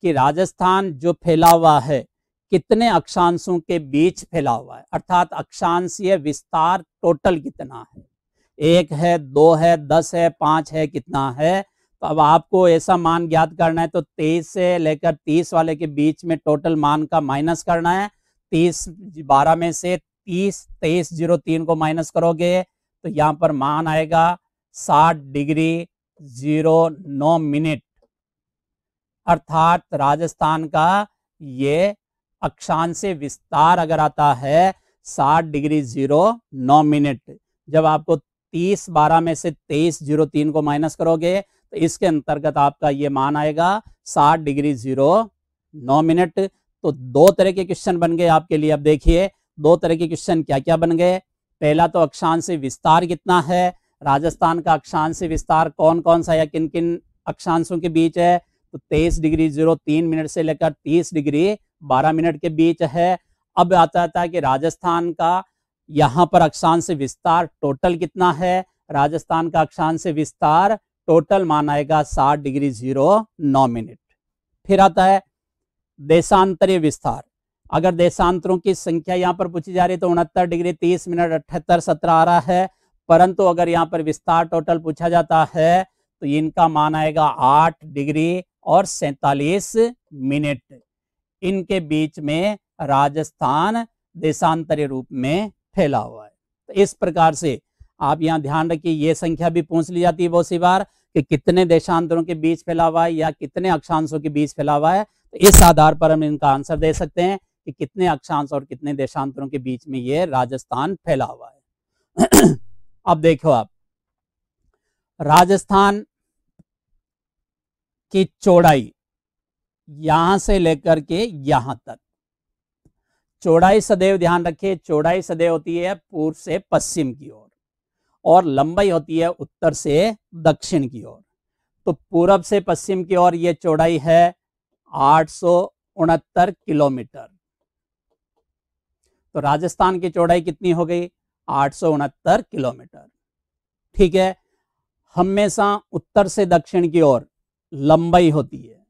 कि राजस्थान जो फैला हुआ है कितने अक्षांशों के बीच फैला हुआ है अर्थात अक्षांशीय विस्तार टोटल कितना है एक है दो है दस है पांच है कितना है तो अब आपको ऐसा मान ज्ञात करना है तो तेईस से लेकर तीस वाले के बीच में टोटल मान का माइनस करना है तीस बारह में से तीस तेईस जीरो तीन को माइनस करोगे तो यहाँ पर मान आएगा साठ डिग्री जीरो नौ मिनट अर्थात राजस्थान का ये अक्षांश से विस्तार अगर आता है साठ डिग्री जीरो नौ मिनट जब आपको तीस बारह में से तेईस जीरो तीन को माइनस करोगे तो इसके अंतर्गत आपका ये मान आएगा साठ डिग्री जीरो नौ मिनट तो दो तरह के क्वेश्चन बन गए आपके लिए अब देखिए दो तरह के क्वेश्चन क्या क्या बन गए पहला तो अक्षांश विस्तार कितना है राजस्थान का अक्षांश विस्तार कौन कौन सा या किन किन अक्षांशों के बीच है तो तेईस डिग्री जीरो तीन मिनट से लेकर तीस डिग्री बारह मिनट के बीच है अब आता था कि राजस्थान का यहां पर अक्षांश विस्तार टोटल कितना है राजस्थान का अक्षांश विस्तार टोटल मान आएगा डिग्री जीरो नौ मिनट फिर आता है देशांतरीय विस्तार अगर देशांतरों की संख्या यहां पर पूछी जा रही है तो उनहत्तर डिग्री तीस मिनट अठहत्तर सत्रह आ रहा है परंतु अगर यहाँ पर विस्तार टोटल पूछा जाता है तो इनका मान आएगा आठ डिग्री और सैतालीस मिनट इनके बीच में राजस्थान देशांतरीय रूप में फैला हुआ है तो इस प्रकार से आप यहाँ ध्यान रखिए ये संख्या भी पूछ ली जाती है बहुत सी बार कि कितने देशांतरों के बीच फैला हुआ है या कितने अक्षांशों के बीच फैला हुआ है तो इस आधार पर हम इनका आंसर दे सकते हैं कि कितने अक्षांश और कितने देशांतरों के बीच में ये राजस्थान फैला हुआ है (clears throat) अब देखो आप राजस्थान की चौड़ाई यहां से लेकर के यहां तक चौड़ाई सदैव ध्यान रखिए चौड़ाई सदैव होती है पूर्व से पश्चिम की ओर और, लंबाई होती है उत्तर से दक्षिण की ओर तो पूरब से पश्चिम की ओर यह चौड़ाई है आठ किलोमीटर तो राजस्थान की चौड़ाई कितनी हो गई आठ किलोमीटर ठीक है हमेशा उत्तर से दक्षिण की ओर लंबाई होती है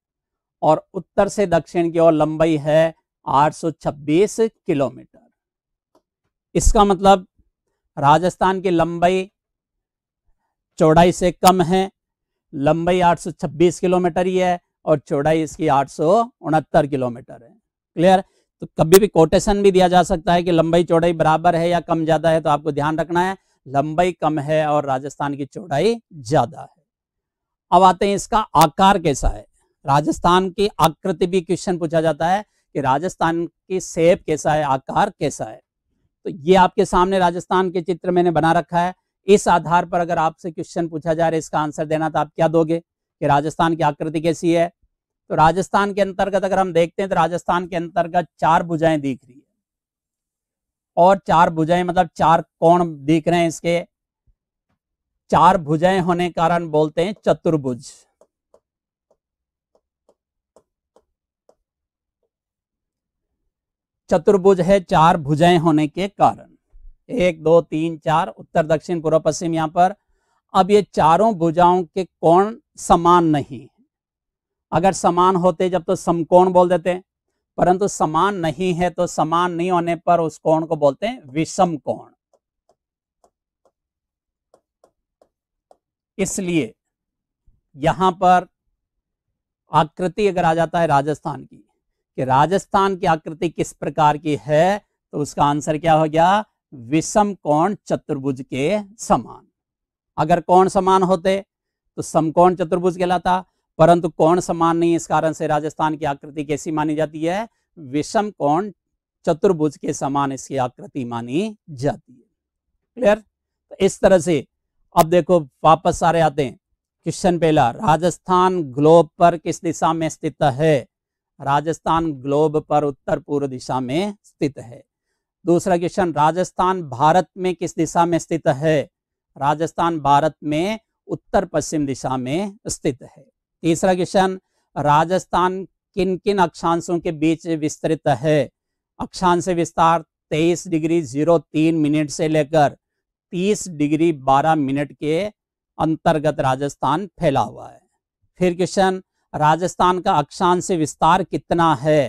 और उत्तर से दक्षिण की ओर लंबाई है 826 किलोमीटर इसका मतलब राजस्थान की लंबाई चौड़ाई से कम है लंबाई 826 किलोमीटर ही है और चौड़ाई इसकी आठ किलोमीटर है क्लियर तो कभी भी कोटेशन भी दिया जा सकता है कि लंबाई चौड़ाई बराबर है या कम ज्यादा है तो आपको ध्यान रखना है लंबाई कम है और राजस्थान की चौड़ाई ज्यादा है अब आते हैं इसका आकार कैसा है राजस्थान की आकृति भी क्वेश्चन पूछा जाता है कि राजस्थान की सेब कैसा है आकार कैसा है तो ये आपके सामने राजस्थान के चित्र मैंने बना रखा है इस आधार पर अगर आपसे क्वेश्चन पूछा जा रहा है इसका आंसर देना तो आप क्या दोगे कि राजस्थान की आकृति कैसी है तो राजस्थान के अंतर्गत अगर हम देखते हैं तो राजस्थान के अंतर्गत चार भुजाएं दिख रही है और चार भुजाएं मतलब चार कोण दिख रहे हैं इसके चार भुजाएं होने कारण बोलते हैं चतुर्भुज चतुर्भुज है चार भुजाएं होने के कारण एक दो तीन चार उत्तर दक्षिण पूर्व पश्चिम यहाँ पर अब ये चारों भुजाओं के कोण समान नहीं है अगर समान होते जब तो समकोण बोल देते परंतु समान नहीं है तो समान नहीं होने पर उस कोण को बोलते हैं विषम कोण इसलिए यहां पर आकृति अगर आ जाता है राजस्थान की कि राजस्थान की आकृति किस प्रकार की है तो उसका आंसर क्या हो गया विषम कोण चतुर्भुज के समान अगर कौन समान होते तो समकोण चतुर्भुज कहलाता परंतु कौन समान नहीं इस कारण से राजस्थान की आकृति कैसी मानी जाती है विषम कोण चतुर्भुज के समान इसकी आकृति मानी जाती है क्लियर तो इस तरह से अब देखो वापस सारे आते हैं क्वेश्चन पहला राजस्थान ग्लोब पर किस दिशा में स्थित है राजस्थान ग्लोब पर उत्तर पूर्व दिशा में स्थित है दूसरा क्वेश्चन राजस्थान भारत में किस दिशा में स्थित है राजस्थान भारत में उत्तर पश्चिम दिशा में स्थित है तीसरा क्वेश्चन राजस्थान किन किन अक्षांशों के बीच विस्तृत है अक्षांश विस्तार तेईस डिग्री जीरो तीन मिनट से लेकर तीस डिग्री बारह मिनट के अंतर्गत राजस्थान फैला हुआ है फिर क्वेश्चन राजस्थान का अक्षांश विस्तार कितना है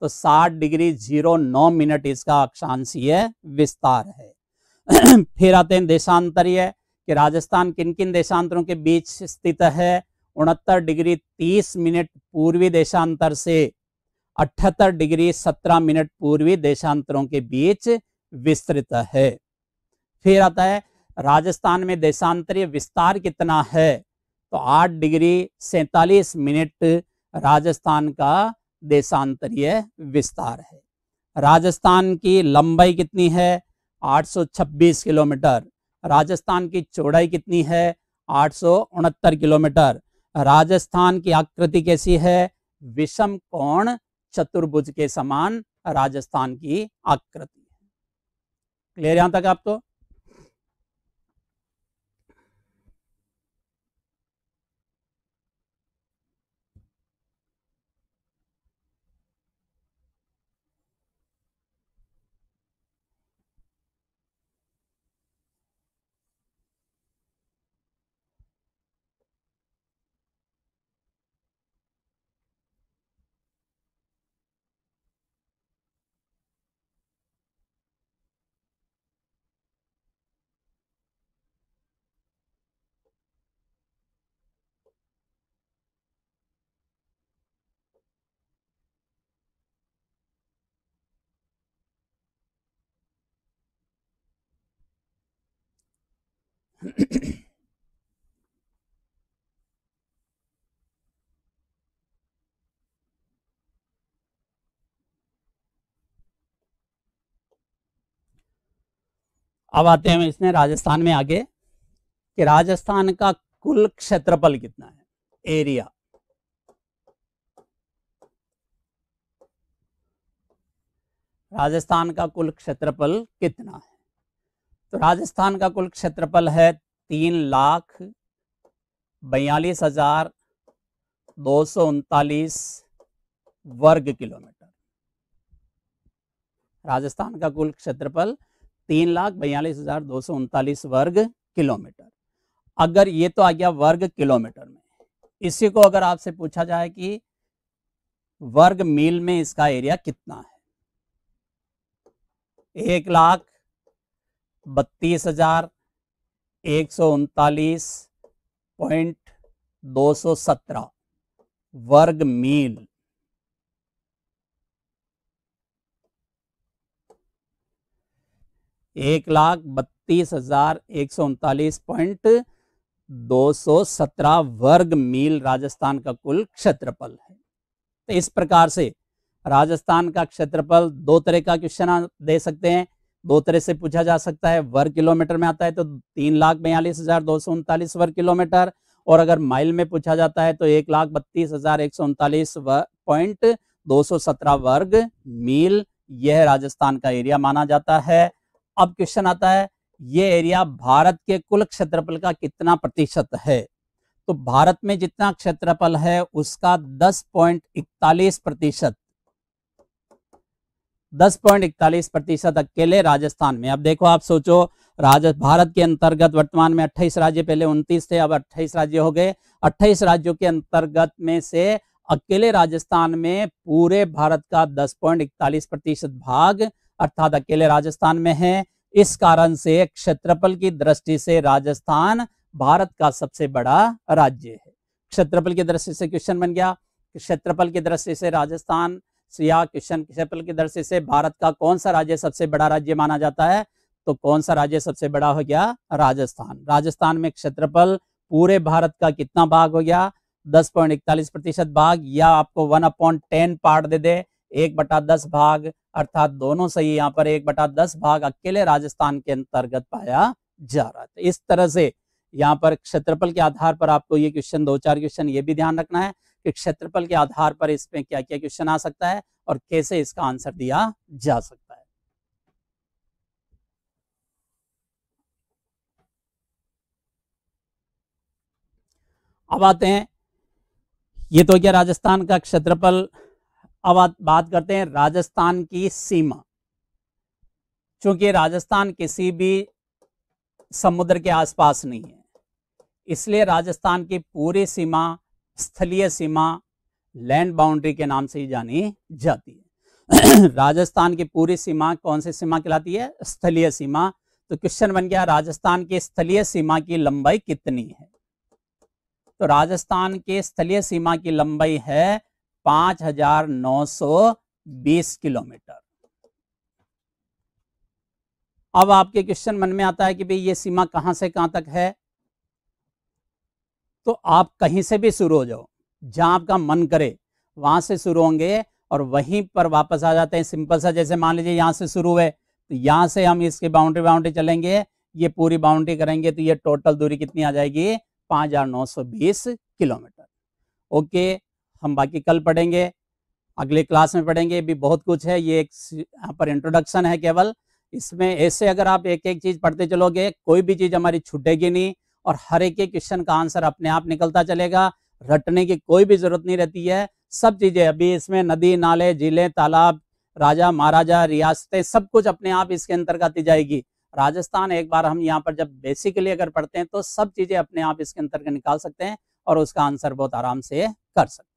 तो 60 डिग्री जीरो नौ मिनट इसका अक्षांशीय विस्तार है (clears throat) फिर आते हैं देशांतरीय कि राजस्थान किन किन देशांतरों के बीच स्थित है उनहत्तर डिग्री तीस मिनट पूर्वी देशांतर से अठहत्तर डिग्री सत्रह मिनट पूर्वी देशांतरों के बीच विस्तृत है फिर आता है राजस्थान में देशांतरीय विस्तार कितना है तो 8 डिग्री सैतालीस मिनट राजस्थान का देशांतरीय विस्तार है राजस्थान की लंबाई कितनी है 826 किलोमीटर राजस्थान की चौड़ाई कितनी है आठ किलोमीटर राजस्थान की आकृति कैसी है विषम कोण चतुर्भुज के समान राजस्थान की आकृति क्लियर यहां तक आप तो (coughs) अब आते हैं इसने राजस्थान में आगे कि राजस्थान का कुल क्षेत्रफल कितना है एरिया राजस्थान का कुल क्षेत्रफल कितना है तो राजस्थान का कुल क्षेत्रफल है तीन लाख बयालीस हजार दो सौ उनतालीस वर्ग किलोमीटर राजस्थान का कुल क्षेत्रफल तीन लाख बयालीस हजार दो सौ उनतालीस वर्ग किलोमीटर अगर ये तो आ गया वर्ग किलोमीटर में इसी को अगर आपसे पूछा जाए कि वर्ग मील में इसका एरिया कितना है एक लाख बत्तीस हजार एक सौ उनतालीस पॉइंट दो सौ सत्रह वर्ग मील एक लाख बत्तीस हजार एक सौ उनतालीस पॉइंट दो सौ सत्रह वर्ग मील राजस्थान का कुल क्षेत्रफल है तो इस प्रकार से राजस्थान का क्षेत्रफल दो तरह का क्वेश्चन दे सकते हैं दो तरह से पूछा जा सकता है वर्ग किलोमीटर में आता है तो तीन लाख बयालीस हजार दो सौ उनतालीस वर्ग किलोमीटर और अगर माइल में पूछा जाता है तो एक लाख बत्तीस हजार एक सौ उनतालीस पॉइंट दो सौ सत्रह वर्ग मील यह राजस्थान का एरिया माना जाता है अब क्वेश्चन आता है ये एरिया भारत के कुल क्षेत्रफल का कितना प्रतिशत है तो भारत में जितना क्षेत्रफल है उसका दस पॉइंट इकतालीस प्रतिशत दस पॉइंट इकतालीस प्रतिशत अकेले राजस्थान में अब देखो आप सोचो राज भारत के अंतर्गत वर्तमान में 28 राज्य पहले 29 थे अब 28 राज्य हो गए 28 राज्यों के अंतर्गत में से अकेले राजस्थान में पूरे भारत का दस पॉइंट इकतालीस प्रतिशत भाग अर्थात अकेले राजस्थान में है इस कारण से क्षेत्रफल की दृष्टि से राजस्थान भारत का सबसे बड़ा राज्य है क्षेत्रफल की दृष्टि से क्वेश्चन बन गया क्षेत्रफल की दृष्टि से राजस्थान सिया क्वेश्चन क्षेत्रफल की दृष्टि से भारत का कौन सा राज्य सबसे बड़ा राज्य माना जाता है तो कौन सा राज्य सबसे बड़ा हो गया राजस्थान राजस्थान में क्षेत्रफल पूरे भारत का कितना भाग हो गया दस पॉइंट इकतालीस प्रतिशत भाग या आपको वन अपॉइंट टेन पार्ट दे दे एक बटा दस भाग अर्थात दोनों सही यहाँ पर एक बटा दस भाग अकेले राजस्थान के अंतर्गत पाया जा रहा है तो इस तरह से यहाँ पर क्षेत्रफल के आधार पर आपको ये क्वेश्चन दो चार क्वेश्चन ये भी ध्यान रखना है कि क्षेत्रफल के आधार पर इसमें क्या क्या क्वेश्चन आ सकता है और कैसे इसका आंसर दिया जा सकता है अब आते हैं ये तो क्या राजस्थान का क्षेत्रफल अब बात करते हैं राजस्थान की सीमा चूंकि राजस्थान किसी भी समुद्र के आसपास नहीं है इसलिए राजस्थान की पूरी सीमा स्थलीय सीमा लैंड बाउंड्री के नाम से ही जानी जाती है (clears throat) राजस्थान की पूरी सीमा कौन सी सीमा कहलाती है स्थलीय सीमा तो क्वेश्चन बन गया राजस्थान की स्थलीय सीमा की लंबाई कितनी है तो राजस्थान के स्थलीय सीमा की लंबाई है 5,920 किलोमीटर अब आपके क्वेश्चन मन में आता है कि भाई ये सीमा कहां से कहां तक है तो आप कहीं से भी शुरू हो जाओ जहाँ आपका मन करे वहाँ से शुरू होंगे और वहीं पर वापस आ जाते हैं सिंपल सा जैसे मान लीजिए यहाँ से शुरू हुए तो यहाँ से हम इसकी बाउंड्री बाउंड्री चलेंगे ये पूरी बाउंड्री करेंगे तो ये टोटल दूरी कितनी आ जाएगी पाँच हजार नौ सौ बीस किलोमीटर ओके हम बाकी कल पढ़ेंगे अगले क्लास में पढ़ेंगे भी बहुत कुछ है ये एक यहाँ पर इंट्रोडक्शन है केवल इसमें ऐसे अगर आप एक एक चीज़ पढ़ते चलोगे कोई भी चीज़ हमारी छूटेगी नहीं और हर एक क्वेश्चन का आंसर अपने आप निकलता चलेगा रटने की कोई भी जरूरत नहीं रहती है सब चीज़ें अभी इसमें नदी नाले जिले तालाब राजा महाराजा रियासतें सब कुछ अपने आप इसके अंतर्गत ही जाएगी राजस्थान एक बार हम यहाँ पर जब बेसिकली अगर पढ़ते हैं तो सब चीज़ें अपने आप इसके अंतर्गत निकाल सकते हैं और उसका आंसर बहुत आराम से कर सकते हैं